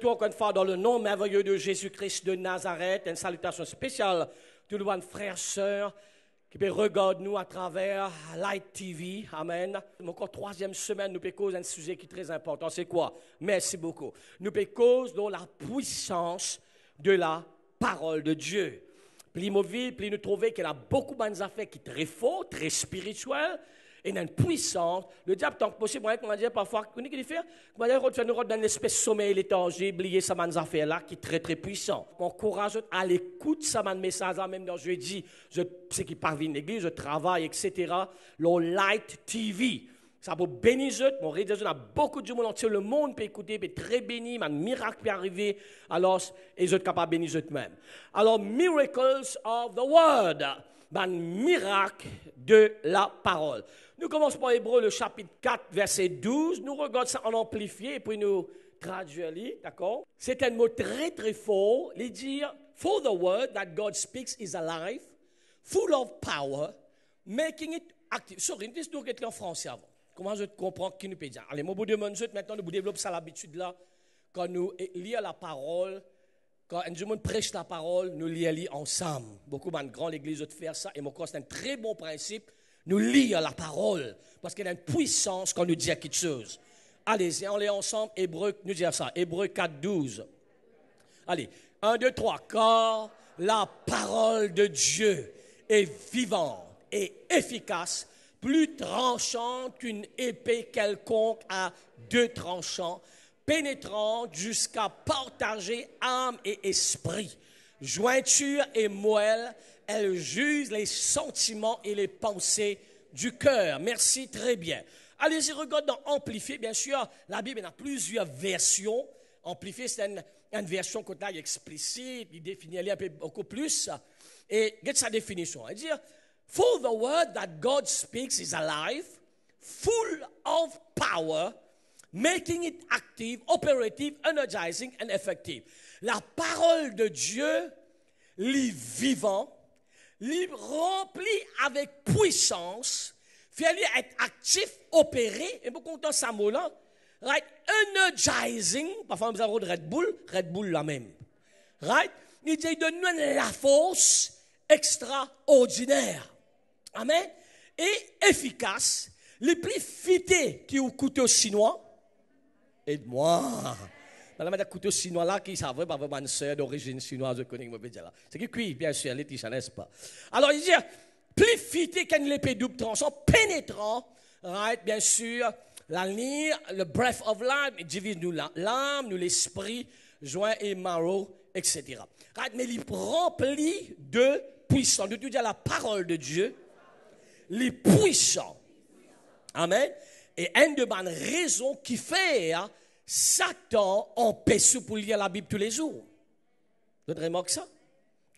toi encore une fois dans le nom merveilleux de Jésus-Christ de Nazareth. Une salutation spéciale, tout le monde, frères, sœurs, qui regardent nous à travers Light TV. Amen. Encore troisième semaine, nous cause un sujet qui est très important. C'est quoi? Merci beaucoup. Nous cause dans la puissance de la parole de Dieu. Plus mobile, plus nous trouver qu'elle a beaucoup de bonnes affaires qui sont très fortes, très spirituelles, et dans une puissance. Le diable tant que possible, on va dire parfois, on qui qu'il fait, on va dire qu'on rentre dans une espèce de sommeil léthargique, oublier ça man affaire là qui est très très puissant. Mon courage à l'écoute sa manne message là même dans jeudi, je sais qui parvient l'église, je travaille etc. Le light TV. Ça va bénir mon rédacteur a beaucoup de monde entier, le monde peut écouter, peut très béni, un miracle peut arriver, alors, et je suis capable de bénir même. Alors, miracles of the word, un miracle de la parole. Nous commençons par Hébreu, le chapitre 4, verset 12. Nous regardons ça en amplifié, et puis nous traduisons, d'accord C'est un mot très, très fort. Il dit « For the word that God speaks is alive, full of power, making it active. » Sorry, nous en français avant. Comment je comprends qui nous peut dire Allez, mon bout de maintenant, nous développons ça l'habitude là. Quand nous lisons la parole, quand un monde prêche la parole, nous lisons ensemble. Beaucoup de grandes églises de faire ça. Et mon c'est un très bon principe nous lire la parole, parce qu'elle a une puissance quand nous dit quelque chose. Allez-y, on l'est ensemble, Hébreu, nous dire ça, Hébreu 4, 12. Allez, 1, 2, 3, car la parole de Dieu est vivante et efficace, plus tranchante qu'une épée quelconque à deux tranchants, pénétrant jusqu'à partager âme et esprit, jointure et moelle, elle juge les sentiments et les pensées du cœur. Merci très bien. Allez-y, regarde dans Amplifié. Bien sûr, la Bible a plusieurs versions. Amplifié, c'est une, version qu'on a explicite, il définit un peu beaucoup plus. Et regarde sa définition. Elle dit For the word that God speaks is alive, full of power, making it active, operative, energizing and effective. La parole de Dieu, lit vivant, libre, rempli avec puissance, fait-lui être actif, opéré, et beaucoup de ça mot là, right, energizing, parfois nous de Red Bull, Red Bull la même, right, il dit, donne la force extraordinaire, amen, et efficace, les plus fités qui ont coûté aux Chinois, aide-moi, Madame a couteau chinois là qui savait pas vraiment d'origine chinoise, je connais, C'est qui bien sûr, les Laetitia, n'est-ce pas? Alors, il dit, plus fité qu'un l'épée double tranchant, pénétrant, right, bien sûr, la ligne, le breath of life, divise nous l'âme, nous l'esprit, joint et marrow, etc. Right, mais il remplit de puissance. Nous, dire la parole de Dieu, les puissants. Amen. Et une de bonnes raisons qui fait, hein, Satan empêche pour lire la Bible tous les jours. Vous ça?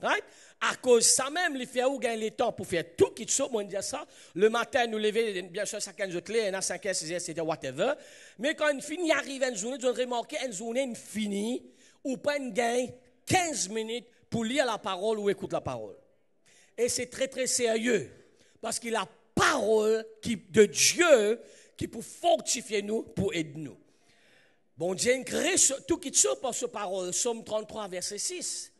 Right? À cause ça même, les fait ont le temps pour faire tout qui sont, on ça. Le matin, nous lever, bien sûr, jour, il clé, à 5 h 6 h c'était whatever. Mais quand arrive une journée, vous remarque une journée, infinie ou pas une 15 minutes pour lire la parole ou écouter la parole. Et c'est très, très sérieux. Parce que la parole qui, de Dieu qui pour fortifier nous, pour aider nous. Bon Dieu crée tout qui tue par ce parole. Somme 33, verset 6.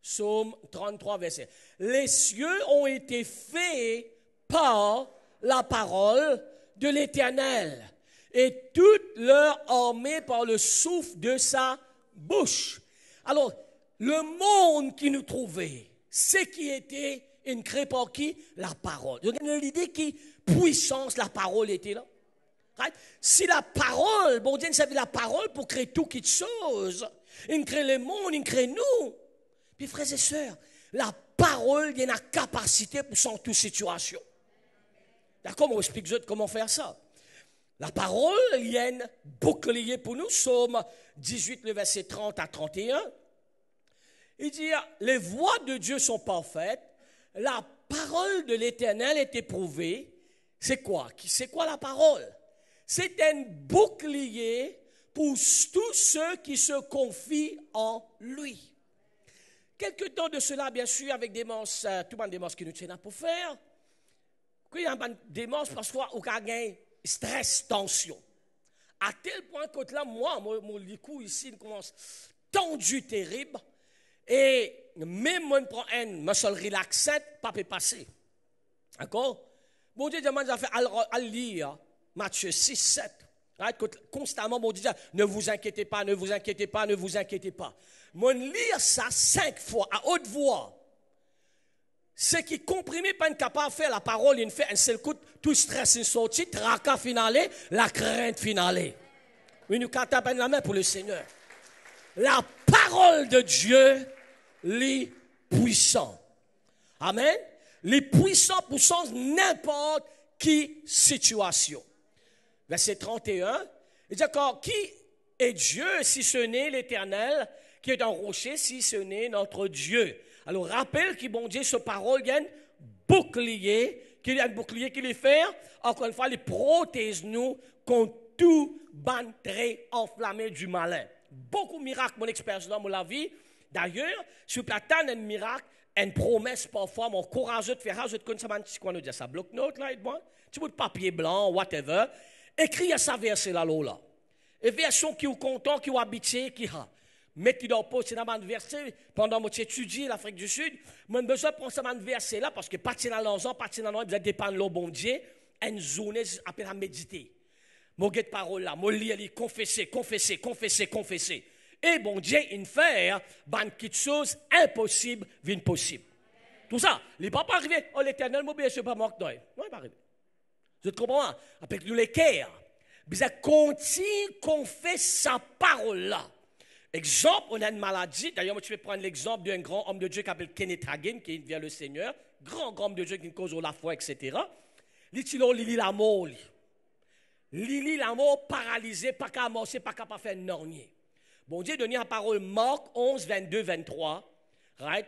Somme 33, verset. Les cieux ont été faits par la parole de l'Éternel et toute leur armée par le souffle de sa bouche. Alors, le monde qui nous trouvait, c'est qui était une crée par qui La parole. L'idée qui puissance la parole était là. Si la parole, bon Dieu, savait la parole pour créer tout qui chose. Il crée le monde, il crée nous. Puis frères et sœurs, la parole il y a capacité pour sans toute situation. D'accord, on explique comment faire ça. La parole, il y a un bouclier pour nous, sommes 18, le verset 30 à 31. Il dit, les voies de Dieu sont parfaites, la parole de l'Éternel est éprouvée. C'est quoi C'est quoi la parole c'est un bouclier pour tous ceux qui se confient en lui. Quelque temps de cela, bien sûr, avec des euh, tout le monde des qui nous tiennent pour faire. Quand il y a des monstres, parce y a stress, tension. À tel point que là, moi, mon, cou ici, il commence tendu, terrible. Et même moi, je prends un, je seul relaxé, pas peut passer. D'accord? Bon Dieu demande à faire à lire. Matthieu 6, 7. Ah, constamment, mon Dieu, ne vous inquiétez pas, ne vous inquiétez pas, ne vous inquiétez pas. Mon lire ça cinq fois à haute voix. Ce qui comprimé pas capable de faire la parole, il ne fait un seul coup, tout stress est sorti, tracas finalé, la crainte finale. nous catapen la main pour le Seigneur. La parole de Dieu, les puissant. Amen. Les puissants pour n'importe qui situation verset 31, il dit encore, qui est Dieu si ce n'est l'Éternel qui est un rocher si ce n'est notre Dieu? Alors rappelle que Dieu, ce parole un bouclier, qu'il y a un bouclier qui les fait, encore une fois, il protège nous contre tout très enflammé du malin. Beaucoup de miracles, mon expérience dans la vie. D'ailleurs, sur Platane, un miracle, une promesse parfois, mon courageux de faire, je te connais ça, quand nous dit ça bloc note là, et bon, tu papier blanc, whatever, Écris à sa là, là. Et version qui est content, qui est habité, qui a. Mettez dans poste, la ma verset, pendant que j'étudie l'Afrique du Sud, mon besoin de prendre sa verset là, parce que partir dans l'anzan, partir dans l'anzan, vous allez dépendre le bon Dieu, une zone, appelée à méditer. Mon guet parole là, mon lit, est confesser, confesser, confesser, confesser. Et bon Dieu, il fait, ban quelque chose impossible, vient possible. Tout ça, il n'est pas arrivé, oh l'éternel, m'obéissez pas, moi, non, il n'est pas arrivé. Vous êtes comprenez Avec nous l'équerre. ça continue qu'on fait sa parole-là. Exemple, on a une maladie. D'ailleurs, moi, je vais prendre l'exemple d'un grand homme de Dieu qui s'appelle Kenneth Hagin, qui vient le Seigneur. Grand, grand homme de Dieu qui cause la foi, etc. L'itilo, Lili la mort. Lili la mort paralysée, pas qu'à amorcer, pas qu'à pas faire nornier. Bon Dieu, donné la parole Marc 11, 22, 23.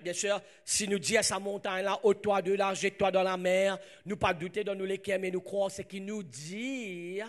Bien sûr, si nous disons à sa montagne là, ôte-toi de là, jette-toi dans la mer, nous pas douter de nous lesquels mais nous croyons ce qu'il nous dit.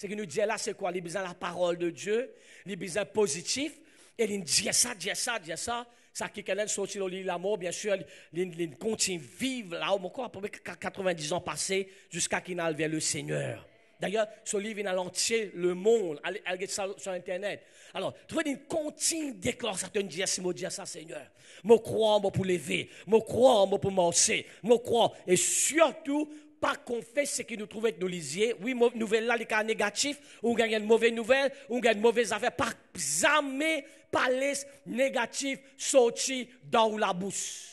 Ce qu'il nous dit là, c'est quoi? Il besoin la parole de Dieu, il besoin positif, et il dit ça, dit ça, dit ça. Ça qui qu'elle sorti de l'amour, bien sûr, il continue vivre là, encore après 90 ans passés, jusqu'à qu'il n'aille vers le Seigneur. D'ailleurs, ce livre est dans l'entier le monde, allez, est sur Internet. Alors, trouvez une continue décor, certains disent, si moi ça, Seigneur. me crois, moi pour lever. Je crois, moi pour manger. Je crois. Et surtout, pas confesser ce qui nous trouvait être nos lisiers. Oui, nouvelle là, les cas négatifs, on gagne une mauvaise nouvelle, on gagne une mauvaise affaire. Pas jamais parler négatif, sortir dans la bouche.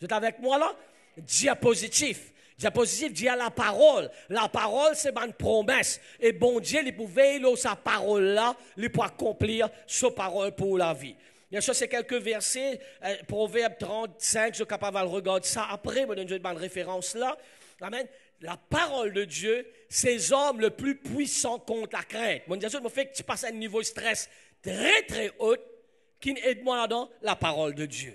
Vous êtes avec moi là? Diapositif. Diapositive dit à la parole. La parole, c'est une promesse. Et bon Dieu, il pouvait sa parole-là, il pour accomplir sa parole pour la vie. Bien sûr, c'est quelques versets, Proverbes euh, Proverbe 35, je suis capable de regarder ça après, mais donne une référence là. Amen. La parole de Dieu, c'est hommes le plus puissant contre la crainte. Mon Dieu, me fait que tu passes à un niveau de stress très très haut, qui aide-moi dans dedans la parole de Dieu.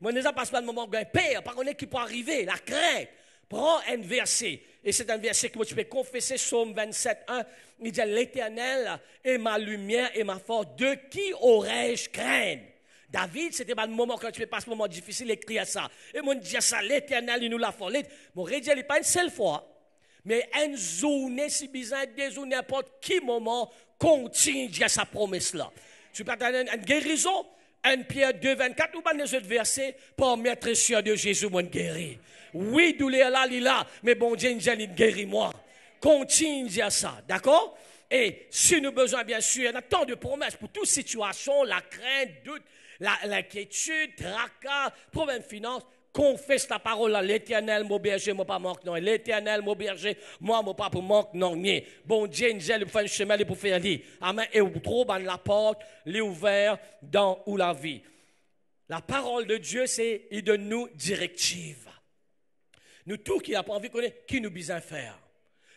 Moi, ne passe pas le moment où un père, par contre, qui peut arriver, la crainte. Prends un verset, et c'est un verset que tu peux confesser, Psaume 27, 1. Il dit, l'Éternel est ma lumière et ma force. De qui aurais-je crainte? David, c'était pas le moment quand tu pas ce moment difficile, il ça. Et mon Dieu, ça, l'Éternel, il nous l'a fait. Mon Dieu, il pas une seule fois. Mais une journée, si bizarre, des n'importe qui moment, continue à sa promesse-là. Tu peux une guérison, 1 Pierre 2, 24, ou bien des autres versets pour mettre sur de Jésus, moi, guéri. Oui, douleur là, il là, mais bon Dieu, il guéris moi. Continue à ça, d'accord? Et si nous besoin, bien sûr, il y a tant de promesses pour toute situation, la crainte, doute, l'inquiétude, tracas, problème finance, confesse ta parole à L'éternel, mon berger, moi pas manque non. L'éternel, mon berger, moi, mon pas pour manque non. Bon Dieu, nous pour un chemin, pour faire lit. Amen. Et trop, ben, la porte, les ouvert dans où la vie. La parole de Dieu, c'est, il donne nous directive. Nous tous qui n'a pas envie de connaître, qui nous besoin faire.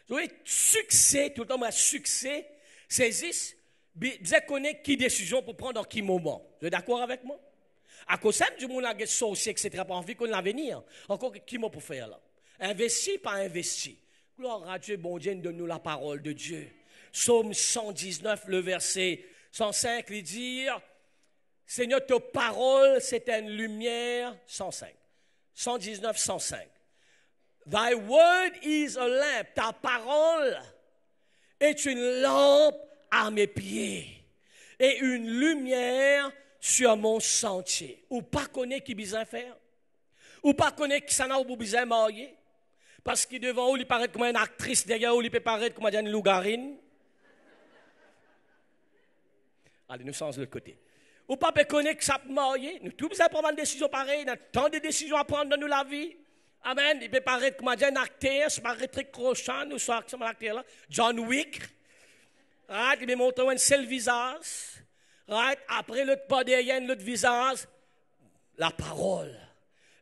Vous voyez, succès, tout le temps, succès, saisissent, bien connaître qui décision pour prendre dans qui moment. Vous êtes d'accord avec moi? À cause de du monde qui a sorcier, etc., pas envie qu'on l'avenir. Encore, qui m'a pour faire là? Investi, pas investi. Gloire à Dieu, bon Dieu, donne-nous la parole de Dieu. Psaume 119, le verset 105, il dit, Seigneur, ta parole, c'est une lumière, 105. 119, 105. Thy word is a lamp. Ta parole est une lampe à mes pieds et une lumière sur mon sentier. Ou pas connaît qui besoin faire. Ou pas connaît qui s'en a ou besoin marier. Parce qu'il devant ou il paraît comme une actrice, derrière vous, il peut paraître comme une lougarine. Allez, nous sommes de l'autre côté. Ou pas peut connaître que ça marier. Nous tous besoin prendre une décision pareille. y a tant de décisions à prendre dans nous la vie. Amen. Il peut paraître comme un acteur, ça paraît très crochant, nous sommes acteur là. John Wick. Ah, il me montrer un seul visage après l'autre rien, l'autre visage, la parole.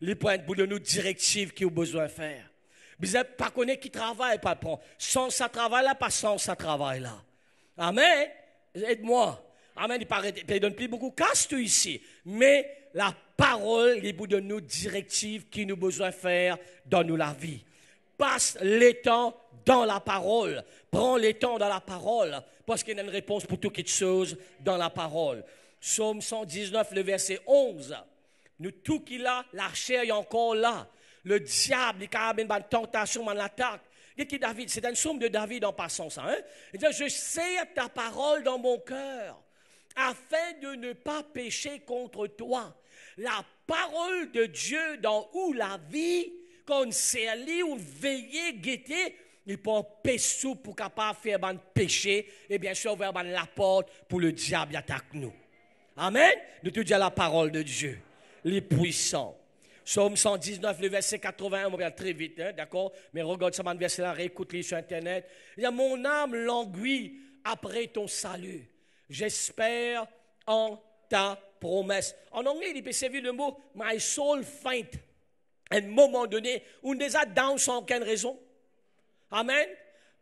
Les points pour nous directives qui ont besoin de faire. Vous n'êtes pas connu qui travaille, patron. Sans ça travaille là, pas sans ça travaille là. Amen. Aide-moi. Amen. Il ne donne plus beaucoup casse ici. Mais la parole, les points de nous directives qui nous besoin de faire donne nous la vie passe les temps dans la parole. Prends les temps dans la parole, parce qu'il y a une réponse pour tout se chose dans la parole. Psaume 119, le verset 11. Nous, tout qu'il a, l'archer est encore là. Le diable, il a une tentation, une attaque. David, c'est un somme de David en passant ça. Hein? Il je sais ta parole dans mon cœur, afin de ne pas pécher contre toi. La parole de Dieu dans où la vie, qu'on s'est allé ou veiller, guetter, et pas pessou pour capable faire ban péché, et eh bien sûr, ouvrir la porte pour le diable attaque nous. Amen. Nous te disons la parole de Dieu. Les puissants. Psaume 119, le verset 81, on regarde très vite, hein, d'accord Mais regarde ce verset-là, réécoute-le sur Internet. Il y a mon âme languit après ton salut. J'espère en ta promesse. En anglais, il peut servir le mot my soul faint à un moment donné, on est déjà down sans aucune raison. Amen.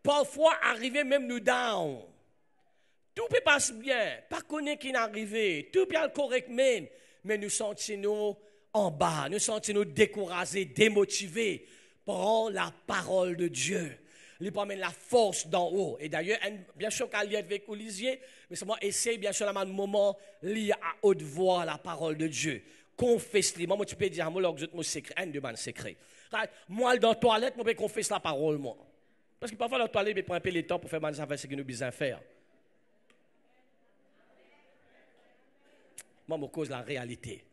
Parfois, arriver même nous down. Tout peut passer bien, pas qu'on qui est arrivé, tout bien correct même, mais nous sentons en bas, nous sentons découragés, démotivés. Prends la parole de Dieu. Il promène la force d'en haut. Et d'ailleurs, bien sûr qu'à lire avec Olivier, mais seulement essayer, bien sûr, à un moment, lire à haute voix la parole de Dieu confesse Confesse-le. » Moi, tu peux dire, moi, là, que secret, un mes secret. Moi, dans la toilette, moi, je confesse la parole, moi. Parce que parfois, dans la toilette, je prends un peu le temps pour faire des affaires, ce que nous besoin faire. Moi, je cause la réalité.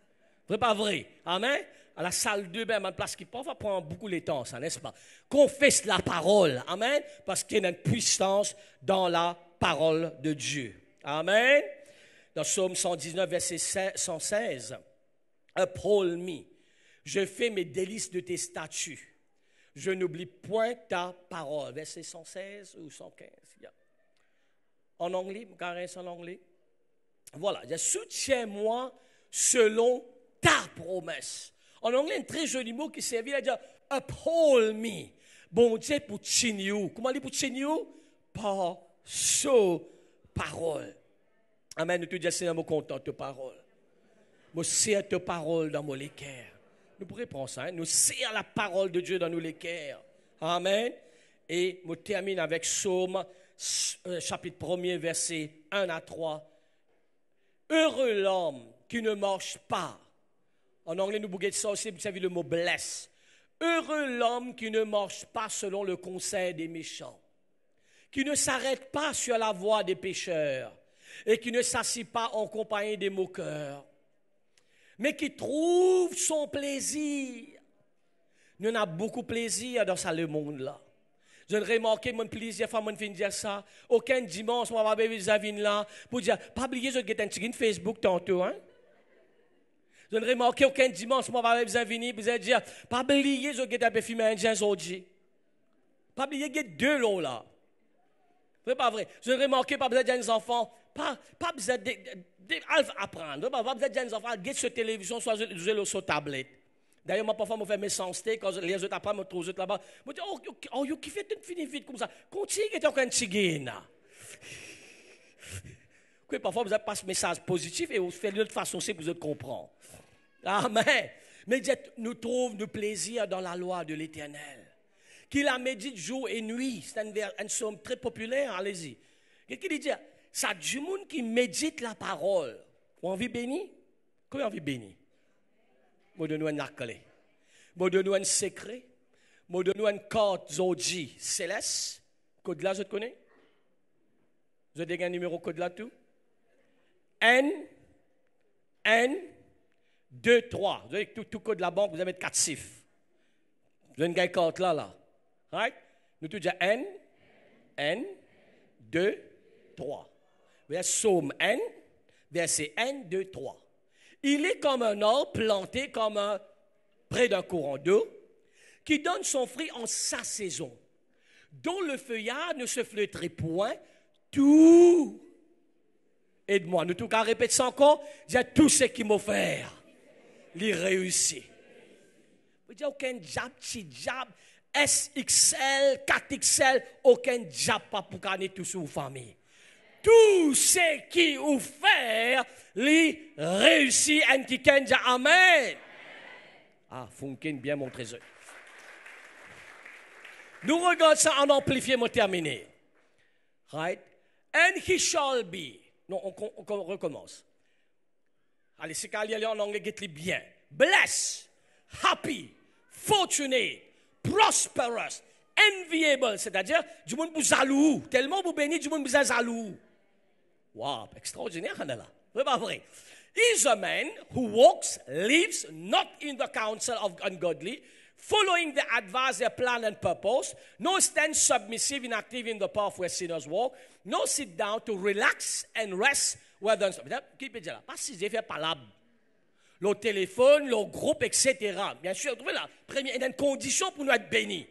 Vrai pas vrai? Amen? À la salle de bain, même place qui parfois prend beaucoup de temps, ça, n'est-ce pas? Confesse la parole. Amen? Parce qu'il y a une puissance dans la parole de Dieu. Amen? Dans le Psaume 119, verset 116. Uphold me. Je fais mes délices de tes statuts. Je n'oublie point ta parole. Verset 116 ou 115. En anglais, caresse en anglais. Voilà. Soutiens-moi selon ta promesse. En anglais, un très joli mot qui servit à dire uphold me. Bon Dieu pour Chignou. Comment dit pour Chignou? Par sa parole. Amen. Nous te disons, c'est un mot content de parole. Nous serre ta parole dans mon Nous pourrions prendre ça. Hein. Nous serre la parole de Dieu dans nos équerres. Amen. Et nous termine avec Psaume, euh, chapitre 1 verset 1 à 3. Heureux l'homme qui ne marche pas. En anglais, nous de ça aussi, vous savez, le mot blesse. Heureux l'homme qui ne marche pas selon le conseil des méchants, qui ne s'arrête pas sur la voie des pécheurs et qui ne s'assied pas en compagnie des moqueurs mais qui trouve son plaisir. Nous avons beaucoup de plaisir dans ce monde-là. Je pas mon plaisir, un mon fin dire ça. Aucun dimanche, moi, ma vous venir là pour dire, pas oublier, je vais un Facebook tantôt, hein. Je ne remarque aucun dimanche, moi, ma vais pas venir pour dire, pas oublier, je vais un aujourd'hui. Pas oublier, il deux là. C'est pas vrai. Je ne manquer pas besoin enfant, pas, pas besoin d'apprendre. Pas besoin de enfants, guette sur télévision, soit sur sur tablette. D'ailleurs, moi, parfois, je fais mes sens, quand les autres apprennent, je trouve autres là-bas. Je dis, oh, oh, oh qui fait tout fini vite comme ça. Continue, tu es encore un petit gars. Parfois, vous avez pas message positif et vous faites de l'autre façon, c'est pour vous comprendre. Amen. Mais Dieu nous trouvons du plaisir dans la loi de l'Éternel. Qu'il la médite jour et nuit. C'est un, un, somme très populaire, allez-y. Qu'est-ce qu'il dit, ça du monde qui médite la parole. Vous avez envie béni? Comment avez-vous envie béni? Moi donne un accolé. Vous donne un secret. Vous donne un carte zodji céleste. Code là, je te connais? Je te un numéro code là tout. N, N, 2, 3. Vous avez tout, tout code de la banque, vous avez 4 chiffres. Vous avez une carte là, là. Right? Nous tous déjà N, N, 2, 3. Verset Psaume 1, verset 1, 2, 3. Il est comme un or planté comme près d'un courant d'eau qui donne son fruit en sa saison, dont le feuillard ne se flétrit point tout. Aide-moi, nous tout cas, répète ça encore, j'ai tout ce qui m'offert, les réussit. Vous dire aucun jab, petit SXL, 4XL, aucun jab pas pour gagner tout sous famille tout ce qui ou faire, lui réussit en qui Amen. Ah, Funkin, bien mon trésor. Nous regardons ça en amplifié, mon terminé. Right? And he shall be. Non, on, recommence. Allez, c'est qu'à en anglais, get bien. Blessed, happy, fortunate, prosperous, enviable. C'est-à-dire, du monde vous jaloux. Tellement vous bénissez, du monde vous jaloux. Wow, extraordinaire, Hanela. Vrai pas vrai? Is a man who walks, lives not in the counsel of ungodly, following the advice, their plan and purpose, no stand submissive, inactive in the path where sinners walk, no sit down to relax and rest where the... Qui peut dire là? Pas si j'ai fait palabre. Le téléphone, le groupe, etc. Bien sûr, trouvez la première, il y a une condition pour nous être bénis.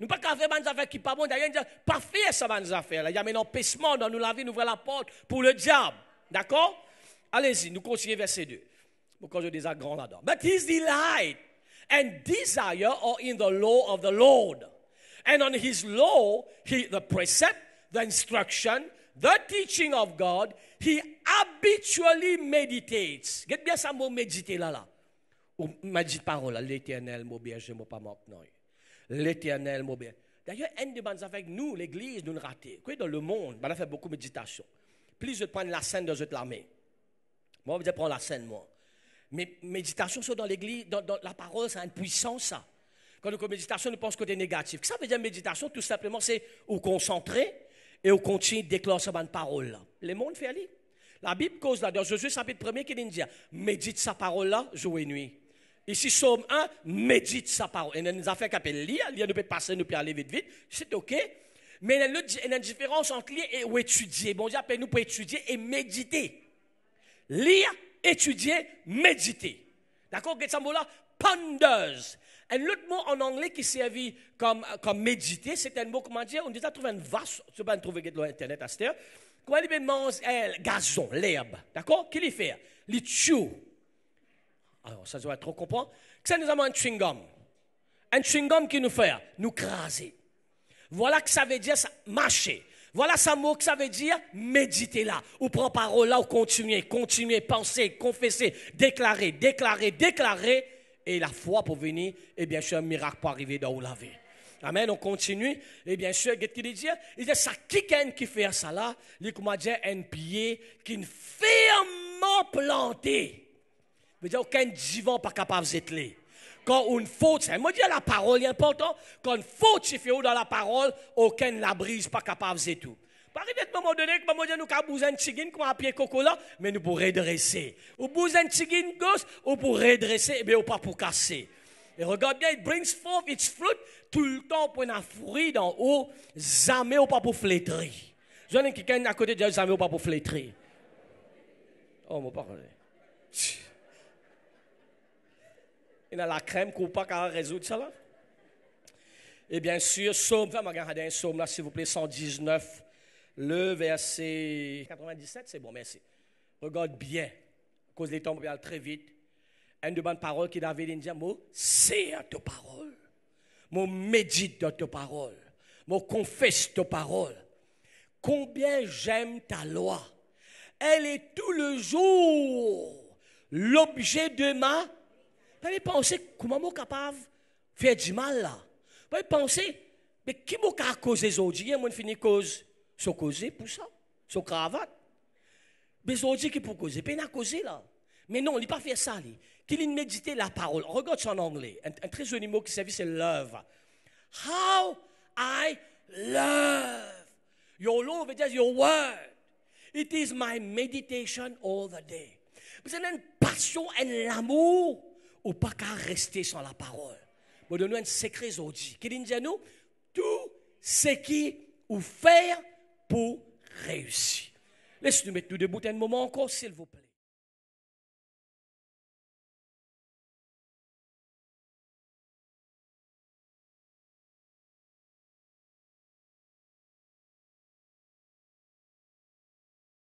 Nous ne pouvons pas faire des affaires qui ne sont pas bonnes. D'ailleurs, pas faire ces affaires. Il y a un empêchement dans la vie, nous ouvrons la porte pour le diable. D'accord Allez-y, nous continuons verset 2. Pourquoi je dis ça grand là-dedans But his delight and desire are in the law of the Lord. And on his law, he, the precept, the instruction, the teaching of God, he habitually meditates. Get bien ce mot méditer là là. Ou médite parole, l'éternel mon je ne pas l'éternel mon bien. D'ailleurs, en des avec nous, l'église, nous ratez. Quoi dans le monde, on ben, a fait beaucoup de méditation. Plus je prends la scène dans armée. Moi, je prends la scène, moi. Mais méditation, c'est dans l'église, dans, la parole, ça a une puissance, ça. Quand nous méditation, nous pense que c'est négatif. Ça veut dire méditation, tout simplement, c'est au concentrer et au continuer de déclencher cette parole Le monde fait aller. La Bible cause là, dans Jésus chapitre 1 qui dit, médite sa parole-là jour et nuit. Ici, psaume 1, médite sa parole. Il nous a fait qu'appelle lire, lire nous peut passer, nous peut aller vite, vite. C'est OK. Mais il y a une différence entre lire et étudier. Bon Dieu appelle nous pour étudier et méditer. Lire, étudier, méditer. D'accord? mot là, ponders. Un autre mot en anglais qui servit comme, comme méditer, c'est un mot, comment dire, on déjà trouver un vase. je ne pas trouver sur Internet à cette heure. Quoi, il mange gazon, l'herbe. D'accord? Qu'est-ce qu'il fait? Il tue. Alors, ça doit être, trop Que ça nous avons un chewing-gum. Un chewing-gum qui nous fait hein, nous craser. Voilà que ça veut dire ça, marcher. Voilà ce mot que ça veut dire méditer là. Ou prendre parole là, ou continuer, continuer, penser, confesser, déclarer, déclarer, déclarer. Et la foi pour venir, et eh bien sûr, un miracle pour arriver dans où la vie. Amen, on continue. Et eh bien sûr, qu'est-ce qu'il dit Il dit ça, qui qui fait ça là Il dit, a dire, un pied qui est fermement planté veut dire aucun divan pas capable d'être là. Quand une faute, c'est moi dire la parole est important. Quand une faute se fait dans la parole, aucun la brise pas capable d'être tout. Par exemple, à un moment donné, que nous avons besoin de chigine comme un pied coco là, mais nous pour redresser. Ou besoin de chigine gosse, ou pour redresser, mais eh ou pas pour casser. Et regarde bien, it brings forth its fruit tout le temps pour une fruit d'en haut, jamais ou pas pour flétrir. J'en ai quelqu'un à côté de jamais ou pas pour flétrir. Oh, mon parole dans la crème qu'on pas résoudre ça Et eh bien sûr, Je va regarder un somme là, s'il vous plaît, 119, le verset 97, c'est bon, merci. Regarde bien, cause les temps très vite. Une de bonnes paroles qui David dit, mot, c'est à ta parole. mon médite de ta parole. Mot confesse ta parole. Combien j'aime ta loi. Elle est tout le jour l'objet de ma pas penser comment je suis capable de faire du mal là. Pas penser, mais qui m'a causé aujourd'hui, moi fini cause, sont causé pour ça, sont cravate. Mais aujourd'hui qui pour causer, peine à causer là. Mais non, il n'a pas fait ça. Qu'il a médité la parole. Regarde ça en anglais. Un, très joli mot qui servit, c'est love. How I love. Your love is dire your word. It is my meditation all the day. Vous avez une passion et l'amour ou pas qu'à rester sans la parole. Mais donne-nous un secret aujourd'hui. Qui dit nous tout ce qui ou faire pour réussir. laissez nous mettre nous debout un moment encore, s'il vous plaît.